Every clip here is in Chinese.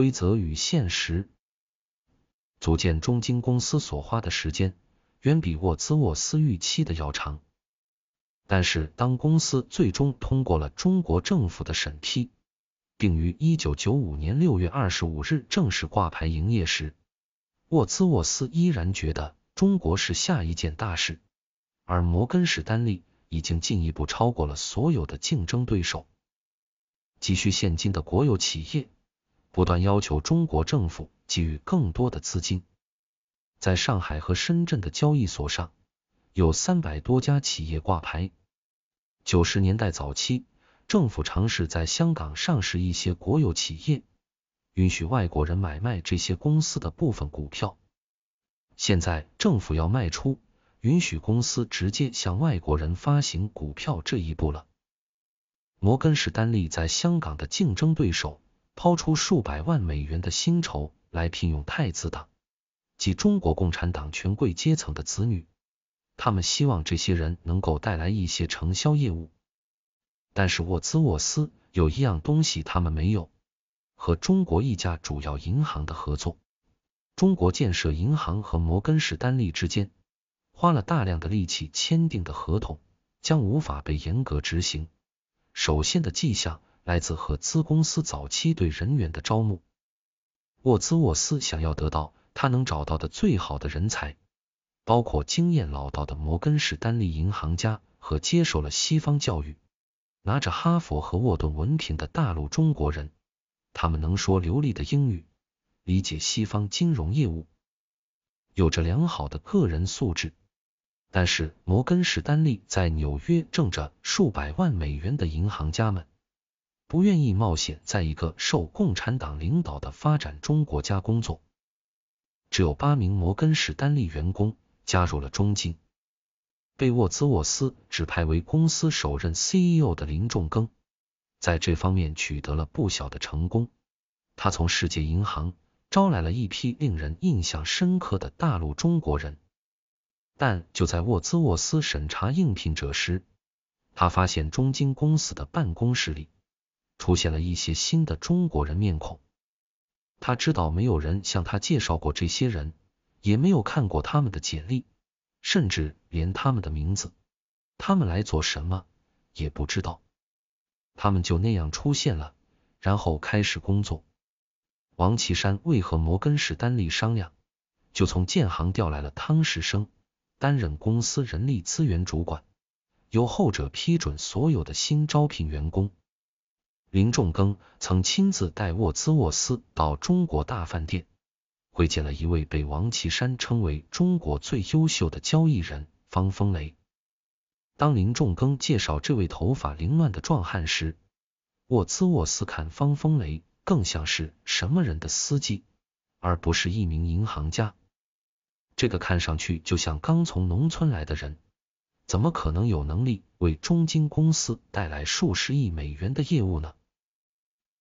规则与现实。组建中金公司所花的时间远比沃兹沃斯预期的要长，但是当公司最终通过了中国政府的审批，并于一九九五年六月二十五日正式挂牌营业时，沃兹沃斯依然觉得中国是下一件大事，而摩根士丹利已经进一步超过了所有的竞争对手。急需现金的国有企业。不断要求中国政府给予更多的资金。在上海和深圳的交易所上有三百多家企业挂牌。九十年代早期，政府尝试在香港上市一些国有企业，允许外国人买卖这些公司的部分股票。现在，政府要迈出允许公司直接向外国人发行股票这一步了。摩根士丹利在香港的竞争对手。抛出数百万美元的薪酬来聘用太子党及中国共产党权贵阶层的子女，他们希望这些人能够带来一些承销业务。但是沃兹沃斯有一样东西他们没有：和中国一家主要银行的合作。中国建设银行和摩根士丹利之间花了大量的力气签订的合同将无法被严格执行，首先的迹象。来自合资公司早期对人员的招募，沃兹沃斯想要得到他能找到的最好的人才，包括经验老道的摩根士丹利银行家和接受了西方教育、拿着哈佛和沃顿文凭的大陆中国人。他们能说流利的英语，理解西方金融业务，有着良好的个人素质。但是摩根士丹利在纽约挣着数百万美元的银行家们。不愿意冒险在一个受共产党领导的发展中国家工作。只有八名摩根士丹利员工加入了中金。被沃兹沃斯指派为公司首任 CEO 的林仲庚，在这方面取得了不小的成功。他从世界银行招来了一批令人印象深刻的大陆中国人。但就在沃兹沃斯审查应聘者时，他发现中金公司的办公室里。出现了一些新的中国人面孔。他知道没有人向他介绍过这些人，也没有看过他们的简历，甚至连他们的名字、他们来做什么也不知道。他们就那样出现了，然后开始工作。王岐山为和摩根士丹利商量，就从建行调来了汤士生，担任公司人力资源主管，由后者批准所有的新招聘员工。林仲庚曾亲自带沃兹沃斯到中国大饭店，会见了一位被王岐山称为中国最优秀的交易人方风雷。当林仲庚介绍这位头发凌乱的壮汉时，沃兹沃斯看方风雷更像是什么人的司机，而不是一名银行家。这个看上去就像刚从农村来的人，怎么可能有能力为中金公司带来数十亿美元的业务呢？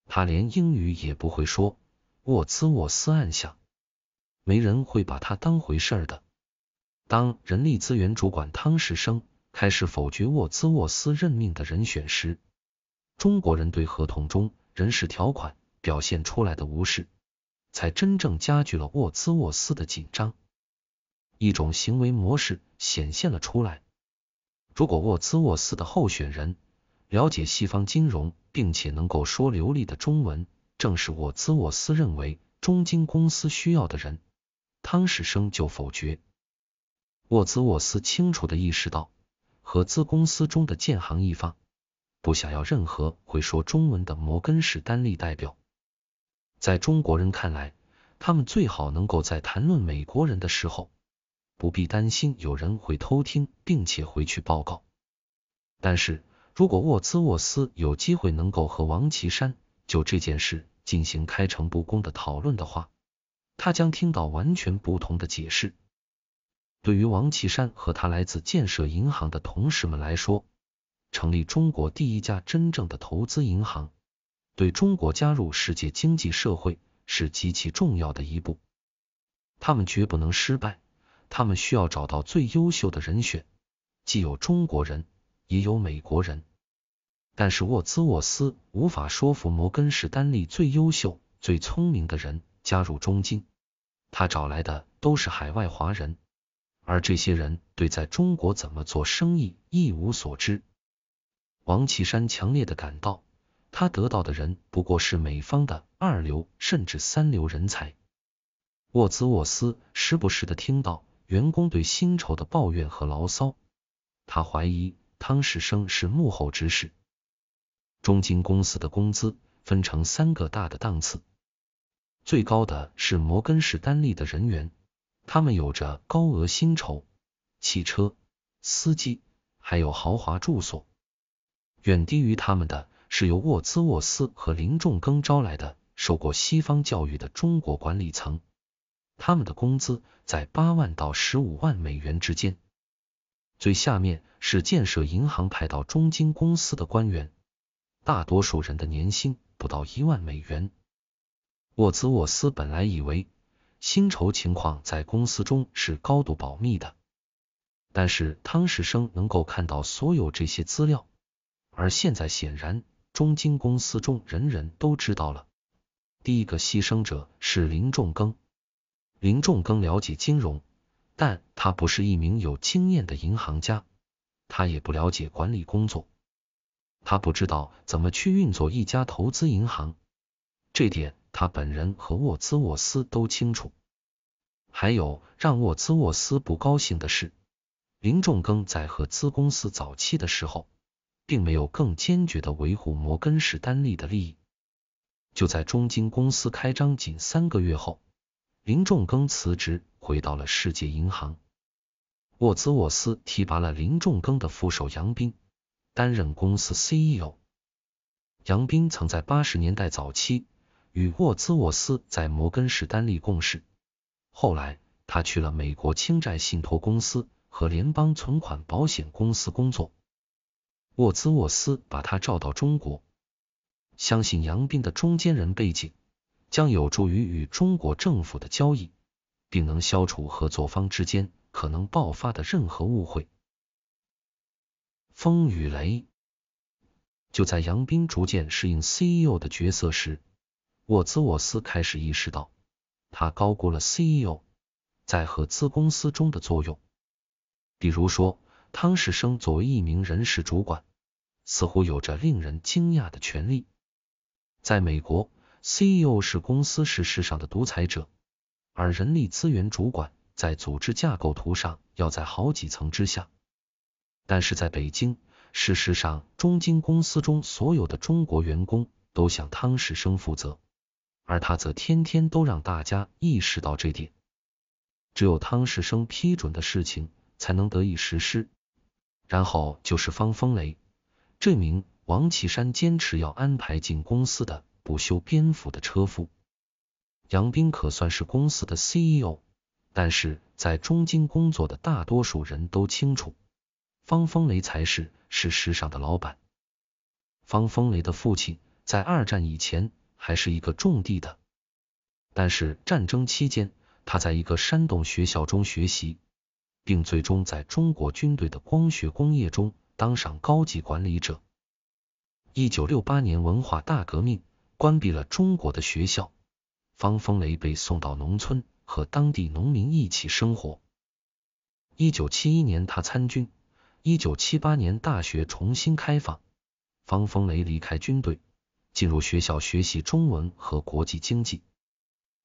他连英语也不会说，沃兹沃斯暗想，没人会把他当回事的。当人力资源主管汤士生开始否决沃兹沃斯任命的人选时，中国人对合同中人事条款表现出来的无视，才真正加剧了沃兹沃斯的紧张。一种行为模式显现了出来：如果沃兹沃斯的候选人了解西方金融，并且能够说流利的中文，正是沃兹沃斯认为中金公司需要的人。汤世生就否决。沃兹沃斯清楚的意识到，合资公司中的建行一方不想要任何会说中文的摩根士丹利代表。在中国人看来，他们最好能够在谈论美国人的时候，不必担心有人会偷听，并且回去报告。但是，如果沃兹沃斯有机会能够和王岐山就这件事进行开诚布公的讨论的话，他将听到完全不同的解释。对于王岐山和他来自建设银行的同事们来说，成立中国第一家真正的投资银行，对中国加入世界经济社会是极其重要的一步。他们绝不能失败，他们需要找到最优秀的人选，既有中国人，也有美国人。但是沃兹沃斯无法说服摩根士丹利最优秀、最聪明的人加入中金，他找来的都是海外华人，而这些人对在中国怎么做生意一无所知。王岐山强烈的感到，他得到的人不过是美方的二流甚至三流人才。沃兹沃斯时不时的听到员工对薪酬的抱怨和牢骚，他怀疑汤世生是幕后指使。中金公司的工资分成三个大的档次，最高的是摩根士丹利的人员，他们有着高额薪酬、汽车、司机，还有豪华住所。远低于他们的是由沃兹沃斯和林仲庚招来的受过西方教育的中国管理层，他们的工资在八万到十五万美元之间。最下面是建设银行派到中金公司的官员。大多数人的年薪不到一万美元。沃兹沃斯本来以为薪酬情况在公司中是高度保密的，但是汤世生能够看到所有这些资料，而现在显然中金公司中人人都知道了。第一个牺牲者是林仲庚。林仲庚了解金融，但他不是一名有经验的银行家，他也不了解管理工作。他不知道怎么去运作一家投资银行，这点他本人和沃兹沃斯都清楚。还有让沃兹沃斯不高兴的是，林仲庚在合资公司早期的时候，并没有更坚决的维护摩根士丹利的利益。就在中金公司开张仅三个月后，林仲庚辞职，回到了世界银行。沃兹沃斯提拔了林仲庚的副手杨斌。担任公司 CEO。杨斌曾在80年代早期与沃兹沃斯在摩根士丹利共事，后来他去了美国清债信托公司和联邦存款保险公司工作。沃兹沃斯把他召到中国，相信杨斌的中间人背景将有助于与中国政府的交易，并能消除合作方之间可能爆发的任何误会。风雨雷。就在杨斌逐渐适应 CEO 的角色时，沃兹沃斯开始意识到，他高估了 CEO 在合资公司中的作用。比如说，汤世生作为一名人事主管，似乎有着令人惊讶的权利。在美国，CEO 是公司事实上的独裁者，而人力资源主管在组织架构图上要在好几层之下。但是在北京，事实上，中金公司中所有的中国员工都向汤世生负责，而他则天天都让大家意识到这点。只有汤世生批准的事情才能得以实施。然后就是方风雷，这名王岐山坚持要安排进公司的不修边幅的车夫杨斌，可算是公司的 CEO。但是在中金工作的大多数人都清楚。方风雷才是是时尚的老板。方风雷的父亲在二战以前还是一个种地的，但是战争期间他在一个山洞学校中学习，并最终在中国军队的光学工业中当上高级管理者。一九六八年文化大革命关闭了中国的学校，方风雷被送到农村和当地农民一起生活。一九七一年他参军。一九七八年，大学重新开放，方风雷离开军队，进入学校学习中文和国际经济。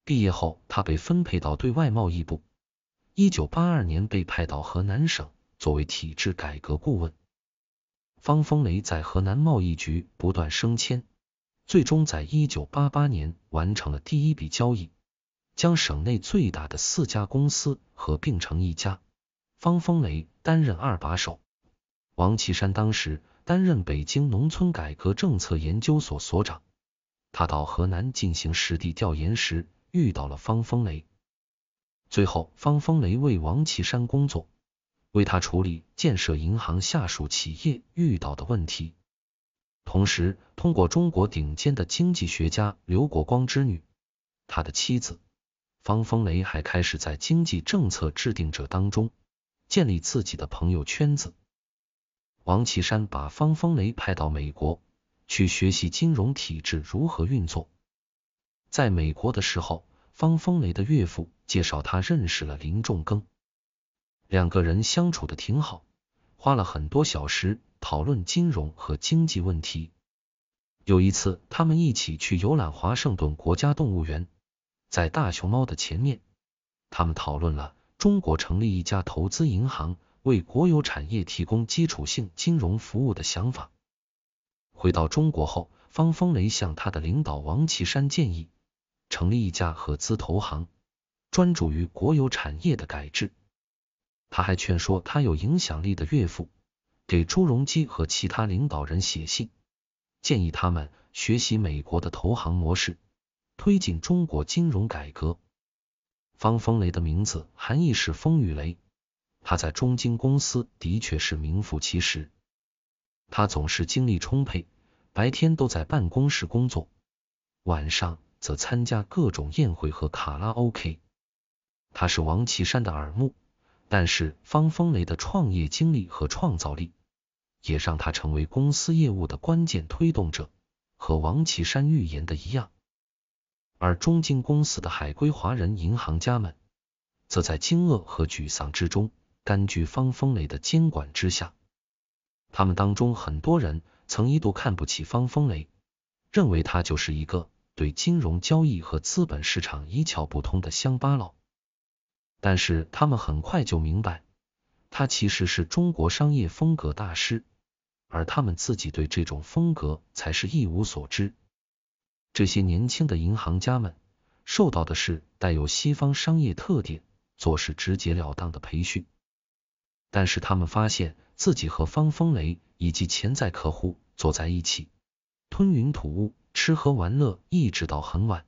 毕业后，他被分配到对外贸易部。一九八二年，被派到河南省作为体制改革顾问。方风雷在河南贸易局不断升迁，最终在一九八八年完成了第一笔交易，将省内最大的四家公司合并成一家。方风雷担任二把手。王岐山当时担任北京农村改革政策研究所所长，他到河南进行实地调研时遇到了方风雷。最后，方风雷为王岐山工作，为他处理建设银行下属企业遇到的问题。同时，通过中国顶尖的经济学家刘国光之女，他的妻子方风雷还开始在经济政策制定者当中建立自己的朋友圈子。王岐山把方风雷派到美国去学习金融体制如何运作。在美国的时候，方风雷的岳父介绍他认识了林仲庚，两个人相处的挺好，花了很多小时讨论金融和经济问题。有一次，他们一起去游览华盛顿国家动物园，在大熊猫的前面，他们讨论了中国成立一家投资银行。为国有产业提供基础性金融服务的想法。回到中国后，方风雷向他的领导王岐山建议，成立一家合资投行，专注于国有产业的改制。他还劝说他有影响力的岳父，给朱镕基和其他领导人写信，建议他们学习美国的投行模式，推进中国金融改革。方风雷的名字含义是风雨雷。他在中金公司的确是名副其实，他总是精力充沛，白天都在办公室工作，晚上则参加各种宴会和卡拉 OK。他是王岐山的耳目，但是方风雷的创业经历和创造力，也让他成为公司业务的关键推动者。和王岐山预言的一样，而中金公司的海归华人银行家们，则在惊愕和沮丧之中。根据方风雷的监管之下，他们当中很多人曾一度看不起方风雷，认为他就是一个对金融交易和资本市场一窍不通的乡巴佬。但是他们很快就明白，他其实是中国商业风格大师，而他们自己对这种风格才是一无所知。这些年轻的银行家们受到的是带有西方商业特点、做事直截了当的培训。但是他们发现自己和方风雷以及潜在客户坐在一起，吞云吐雾，吃喝玩乐，一直到很晚。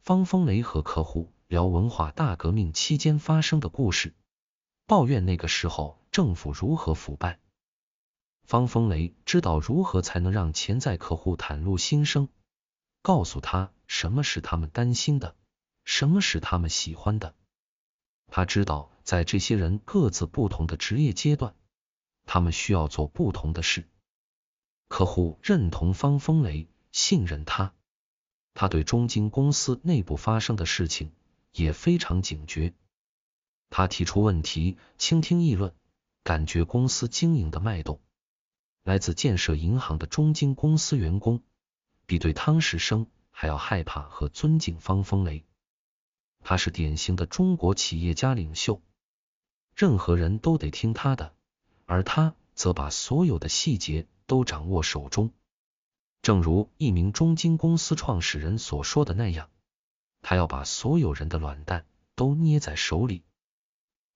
方风雷和客户聊文化大革命期间发生的故事，抱怨那个时候政府如何腐败。方风雷知道如何才能让潜在客户袒露心声，告诉他什么是他们担心的，什么是他们喜欢的。他知道。在这些人各自不同的职业阶段，他们需要做不同的事。客户认同方风雷，信任他。他对中金公司内部发生的事情也非常警觉。他提出问题，倾听议论，感觉公司经营的脉动。来自建设银行的中金公司员工，比对汤石生还要害怕和尊敬方风雷。他是典型的中国企业家领袖。任何人都得听他的，而他则把所有的细节都掌握手中。正如一名中金公司创始人所说的那样，他要把所有人的卵蛋都捏在手里。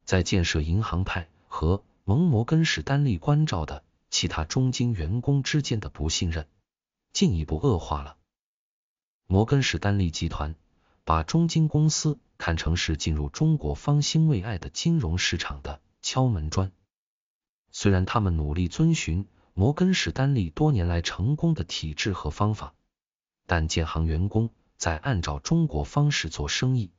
在建设银行派和蒙·摩根士丹利关照的其他中金员工之间的不信任进一步恶化了。摩根士丹利集团把中金公司。看成是进入中国方兴未艾的金融市场的敲门砖。虽然他们努力遵循摩根士丹利多年来成功的体制和方法，但建行员工在按照中国方式做生意。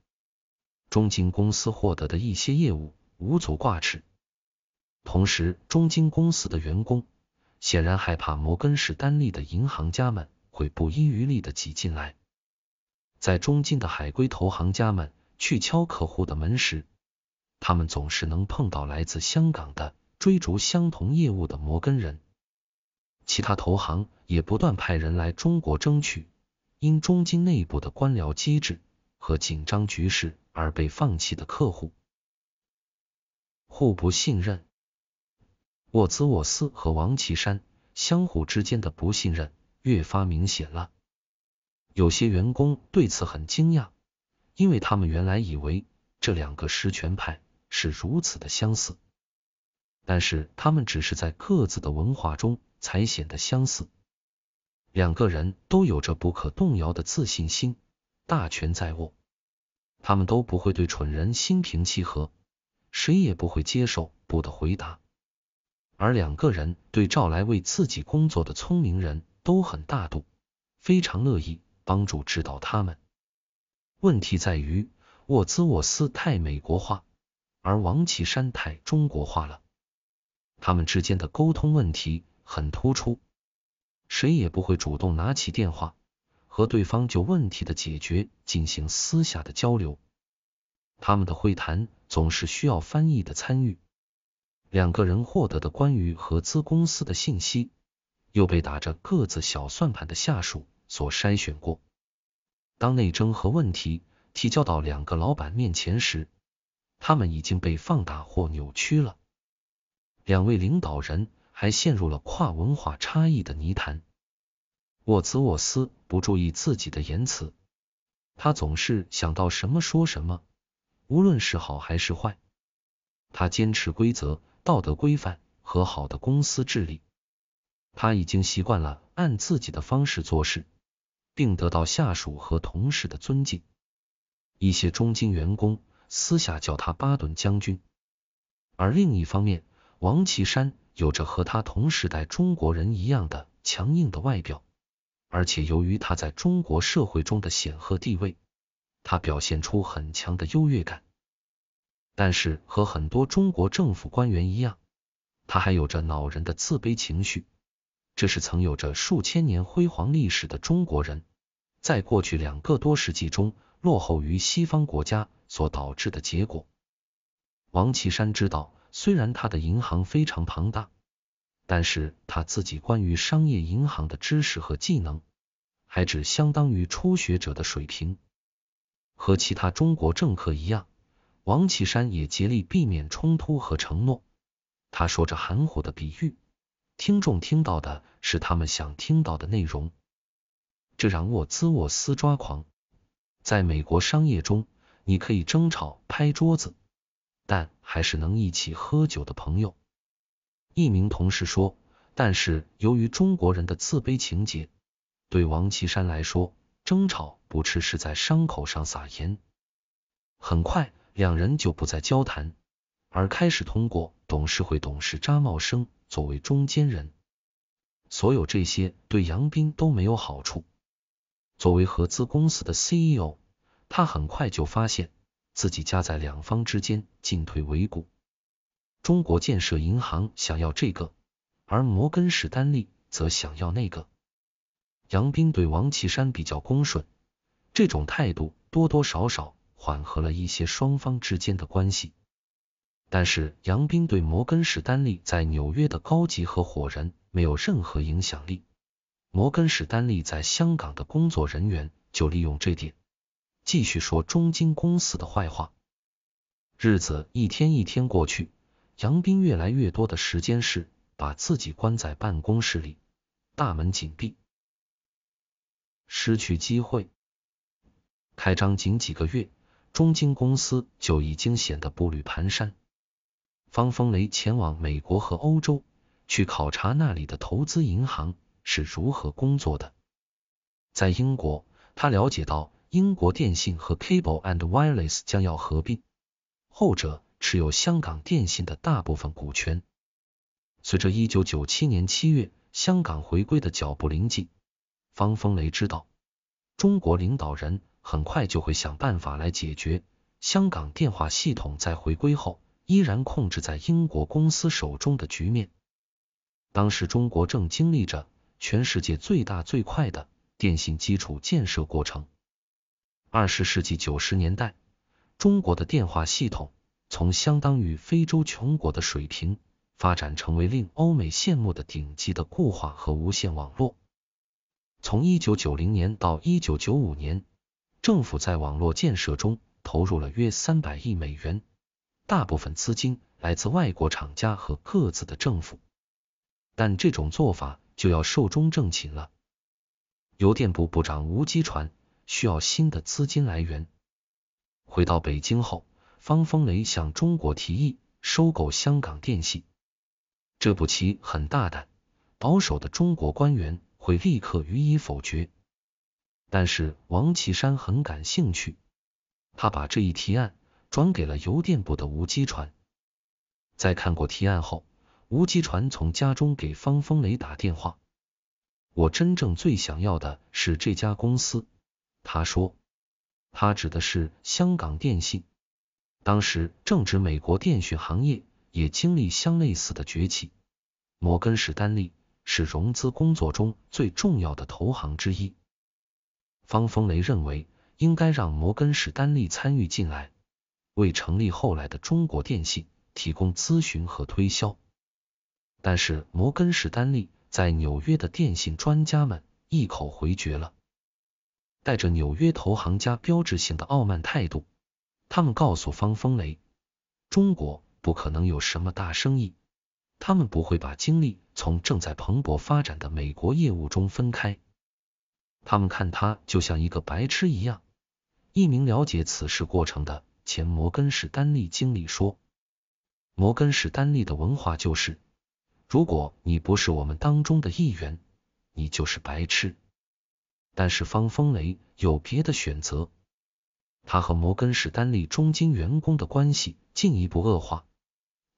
中金公司获得的一些业务无足挂齿。同时，中金公司的员工显然害怕摩根士丹利的银行家们会不遗余力地挤进来。在中金的海归投行家们。去敲客户的门时，他们总是能碰到来自香港的追逐相同业务的摩根人。其他投行也不断派人来中国争取因中金内部的官僚机制和紧张局势而被放弃的客户。互不信任，沃兹沃斯和王岐山相互之间的不信任越发明显了。有些员工对此很惊讶。因为他们原来以为这两个实权派是如此的相似，但是他们只是在各自的文化中才显得相似。两个人都有着不可动摇的自信心，大权在握，他们都不会对蠢人心平气和，谁也不会接受不的回答。而两个人对赵来为自己工作的聪明人都很大度，非常乐意帮助指导他们。问题在于，沃兹沃斯太美国化，而王岐山太中国化了。他们之间的沟通问题很突出，谁也不会主动拿起电话和对方就问题的解决进行私下的交流。他们的会谈总是需要翻译的参与，两个人获得的关于合资公司的信息，又被打着各自小算盘的下属所筛选过。当内争和问题提交到两个老板面前时，他们已经被放大或扭曲了。两位领导人还陷入了跨文化差异的泥潭。沃兹沃斯不注意自己的言辞，他总是想到什么说什么，无论是好还是坏。他坚持规则、道德规范和好的公司治理。他已经习惯了按自己的方式做事。并得到下属和同事的尊敬。一些中金员工私下叫他巴顿将军。而另一方面，王岐山有着和他同时代中国人一样的强硬的外表，而且由于他在中国社会中的显赫地位，他表现出很强的优越感。但是和很多中国政府官员一样，他还有着恼人的自卑情绪。这是曾有着数千年辉煌历史的中国人，在过去两个多世纪中落后于西方国家所导致的结果。王岐山知道，虽然他的银行非常庞大，但是他自己关于商业银行的知识和技能，还只相当于初学者的水平。和其他中国政客一样，王岐山也竭力避免冲突和承诺。他说着含糊的比喻。听众听到的是他们想听到的内容，这让沃兹沃斯抓狂。在美国商业中，你可以争吵、拍桌子，但还是能一起喝酒的朋友。一名同事说：“但是由于中国人的自卑情节，对王岐山来说，争吵不只是在伤口上撒盐。”很快，两人就不再交谈，而开始通过董事会董事扎茂生。作为中间人，所有这些对杨斌都没有好处。作为合资公司的 CEO，他很快就发现自己夹在两方之间，进退维谷。中国建设银行想要这个，而摩根士丹利则想要那个。杨斌对王岐山比较恭顺，这种态度多多少少缓和了一些双方之间的关系。但是杨斌对摩根士丹利在纽约的高级合伙人没有任何影响力。摩根士丹利在香港的工作人员就利用这点，继续说中金公司的坏话。日子一天一天过去，杨斌越来越多的时间是把自己关在办公室里，大门紧闭，失去机会。开张仅几个月，中金公司就已经显得步履蹒跚。方风雷前往美国和欧洲去考察那里的投资银行是如何工作的。在英国，他了解到英国电信和 Cable and Wireless 将要合并，后者持有香港电信的大部分股权。随着一九九七年七月香港回归的脚步临近，方风雷知道中国领导人很快就会想办法来解决香港电话系统在回归后。依然控制在英国公司手中的局面。当时，中国正经历着全世界最大最快的电信基础建设过程。二十世纪九十年代，中国的电话系统从相当于非洲穷国的水平，发展成为令欧美羡慕的顶级的固话和无线网络。从一九九零年到一九九五年，政府在网络建设中投入了约三百亿美元。大部分资金来自外国厂家和各自的政府，但这种做法就要寿终正寝了。邮电部部长吴基传需要新的资金来源。回到北京后，方风雷向中国提议收购香港电信，这步棋很大胆，保守的中国官员会立刻予以否决。但是王岐山很感兴趣，他把这一提案。转给了邮电部的吴基传。在看过提案后，吴基传从家中给方风雷打电话。我真正最想要的是这家公司，他说，他指的是香港电信。当时正值美国电讯行业也经历相类似的崛起，摩根士丹利是融资工作中最重要的投行之一。方风雷认为应该让摩根士丹利参与进来。为成立后来的中国电信提供咨询和推销，但是摩根士丹利在纽约的电信专家们一口回绝了。带着纽约投行家标志性的傲慢态度，他们告诉方风雷，中国不可能有什么大生意，他们不会把精力从正在蓬勃发展的美国业务中分开。他们看他就像一个白痴一样。一名了解此事过程的。前摩根士丹利经理说，摩根士丹利的文化就是，如果你不是我们当中的一员，你就是白痴。但是方风雷有别的选择，他和摩根士丹利中金员工的关系进一步恶化，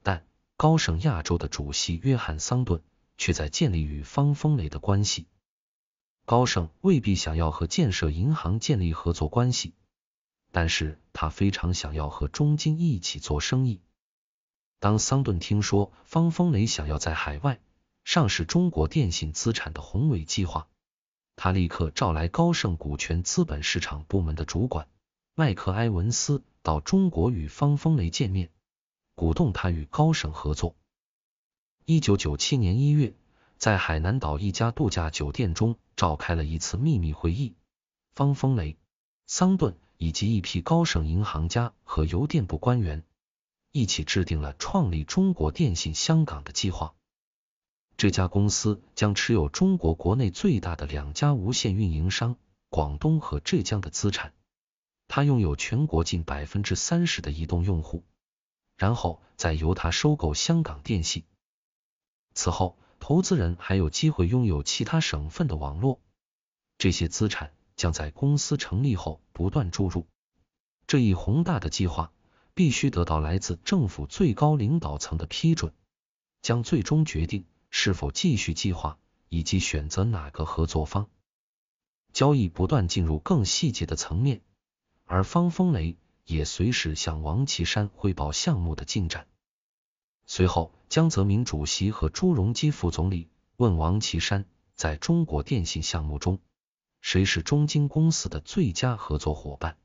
但高盛亚洲的主席约翰桑顿却在建立与方风雷的关系。高盛未必想要和建设银行建立合作关系。但是他非常想要和中金一起做生意。当桑顿听说方风雷想要在海外上市中国电信资产的宏伟计划，他立刻召来高盛股权资本市场部门的主管麦克埃文斯到中国与方风雷见面，鼓动他与高盛合作。一九九七年一月，在海南岛一家度假酒店中召开了一次秘密会议，方风雷、桑顿。以及一批高盛银行家和邮电部官员一起制定了创立中国电信香港的计划。这家公司将持有中国国内最大的两家无线运营商广东和浙江的资产，它拥有全国近百分之三十的移动用户。然后再由它收购香港电信。此后，投资人还有机会拥有其他省份的网络这些资产。将在公司成立后不断注入。这一宏大的计划必须得到来自政府最高领导层的批准，将最终决定是否继续计划以及选择哪个合作方。交易不断进入更细节的层面，而方风雷也随时向王岐山汇报项目的进展。随后，江泽民主席和朱镕基副总理问王岐山，在中国电信项目中。谁是中金公司的最佳合作伙伴？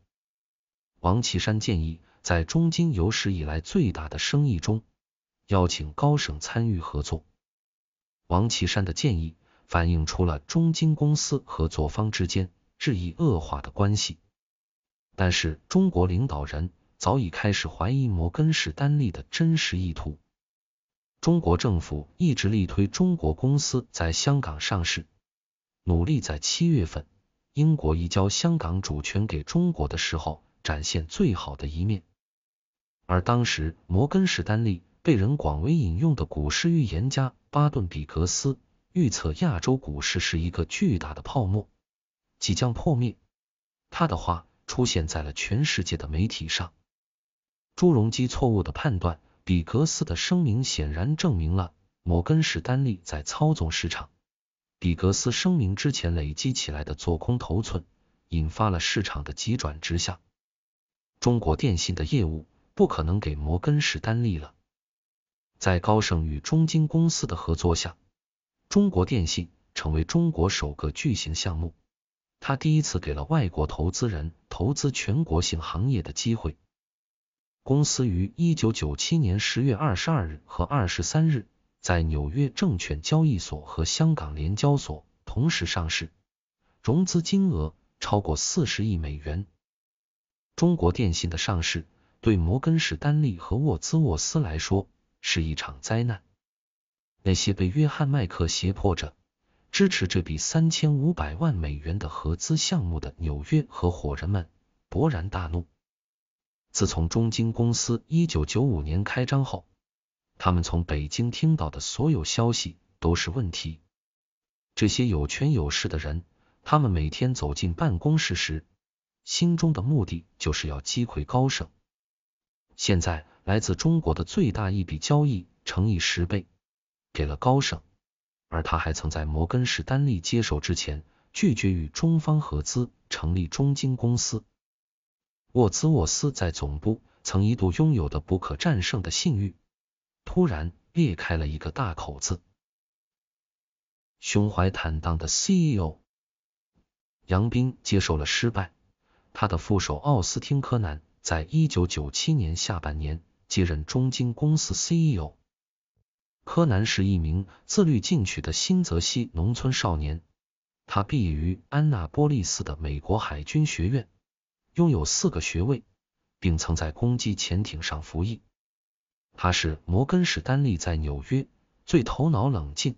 王岐山建议，在中金有史以来最大的生意中邀请高省参与合作。王岐山的建议反映出了中金公司合作方之间日益恶化的关系。但是，中国领导人早已开始怀疑摩根士丹利的真实意图。中国政府一直力推中国公司在香港上市。努力在七月份英国移交香港主权给中国的时候展现最好的一面，而当时摩根士丹利被人广为引用的股市预言家巴顿·比格斯预测亚洲股市是一个巨大的泡沫，即将破灭。他的话出现在了全世界的媒体上。朱镕基错误的判断，比格斯的声明显然证明了摩根士丹利在操纵市场。比格斯声明之前累积起来的做空头寸，引发了市场的急转直下。中国电信的业务不可能给摩根士丹利了。在高盛与中金公司的合作下，中国电信成为中国首个巨型项目。他第一次给了外国投资人投资全国性行业的机会。公司于一九九七年十月二十二日和二十三日。在纽约证券交易所和香港联交所同时上市，融资金额超过四十亿美元。中国电信的上市对摩根士丹利和沃兹沃斯来说是一场灾难。那些被约翰麦克胁迫着支持这笔三千五百万美元的合资项目的纽约合伙人们勃然大怒。自从中金公司一九九五年开张后，他们从北京听到的所有消息都是问题。这些有权有势的人，他们每天走进办公室时，心中的目的就是要击溃高盛。现在来自中国的最大一笔交易乘以十倍，给了高盛。而他还曾在摩根士丹利接手之前拒绝与中方合资成立中金公司。沃兹沃斯在总部曾一度拥有的不可战胜的信誉。突然裂开了一个大口子。胸怀坦荡的 CEO 杨斌接受了失败，他的副手奥斯汀·柯南在1997年下半年接任中金公司 CEO。柯南是一名自律进取的新泽西农村少年，他毕业于安纳波利斯的美国海军学院，拥有四个学位，并曾在攻击潜艇上服役。他是摩根士丹利在纽约最头脑冷静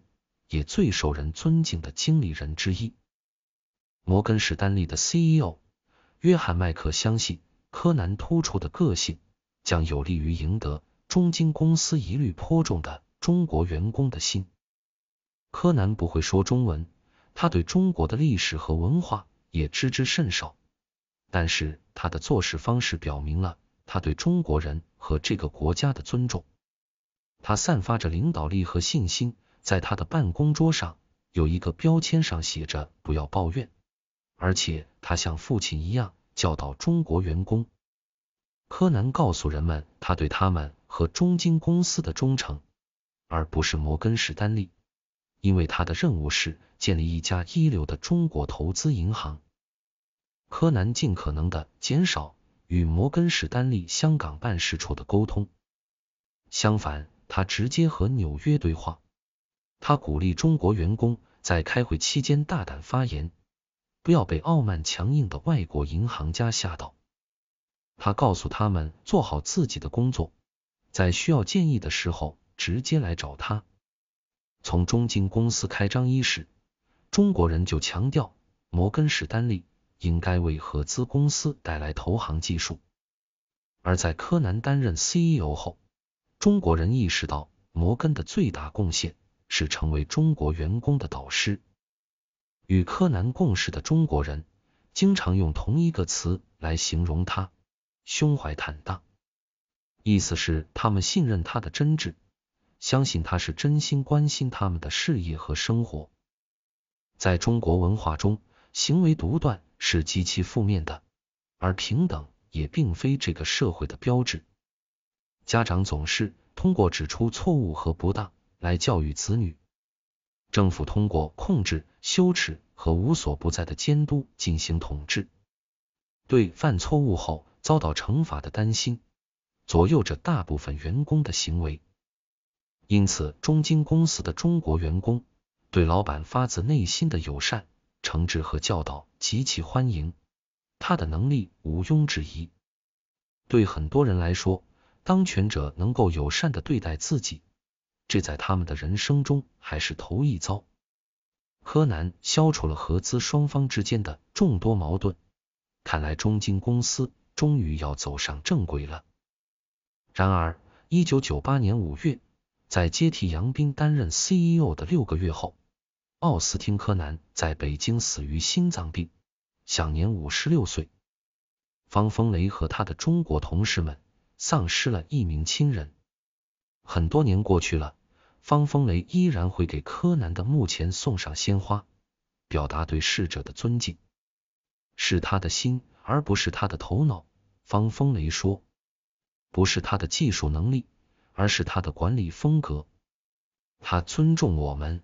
也最受人尊敬的经理人之一。摩根士丹利的 CEO 约翰麦克相信，柯南突出的个性将有利于赢得中金公司一虑颇重的中国员工的心。柯南不会说中文，他对中国的历史和文化也知之甚少，但是他的做事方式表明了。他对中国人和这个国家的尊重。他散发着领导力和信心。在他的办公桌上有一个标签上写着“不要抱怨”，而且他像父亲一样教导中国员工。柯南告诉人们他对他们和中金公司的忠诚，而不是摩根士丹利，因为他的任务是建立一家一流的中国投资银行。柯南尽可能的减少。与摩根士丹利香港办事处的沟通，相反，他直接和纽约对话。他鼓励中国员工在开会期间大胆发言，不要被傲慢强硬的外国银行家吓到。他告诉他们做好自己的工作，在需要建议的时候直接来找他。从中金公司开张伊始，中国人就强调摩根士丹利。应该为合资公司带来投行技术。而在柯南担任 CEO 后，中国人意识到摩根的最大贡献是成为中国员工的导师。与柯南共事的中国人经常用同一个词来形容他：胸怀坦荡。意思是他们信任他的真挚，相信他是真心关心他们的事业和生活。在中国文化中，行为独断。是极其负面的，而平等也并非这个社会的标志。家长总是通过指出错误和不当来教育子女，政府通过控制、羞耻和无所不在的监督进行统治。对犯错误后遭到惩罚的担心，左右着大部分员工的行为。因此，中金公司的中国员工对老板发自内心的友善。惩治和教导极其欢迎，他的能力毋庸置疑。对很多人来说，当权者能够友善的对待自己，这在他们的人生中还是头一遭。柯南消除了合资双方之间的众多矛盾，看来中金公司终于要走上正轨了。然而，一九九八年五月，在接替杨斌担任 CEO 的六个月后，奥斯汀·柯南在北京死于心脏病，享年五十六岁。方风雷和他的中国同事们丧失了一名亲人。很多年过去了，方风雷依然会给柯南的墓前送上鲜花，表达对逝者的尊敬。是他的心，而不是他的头脑，方风雷说。不是他的技术能力，而是他的管理风格。他尊重我们。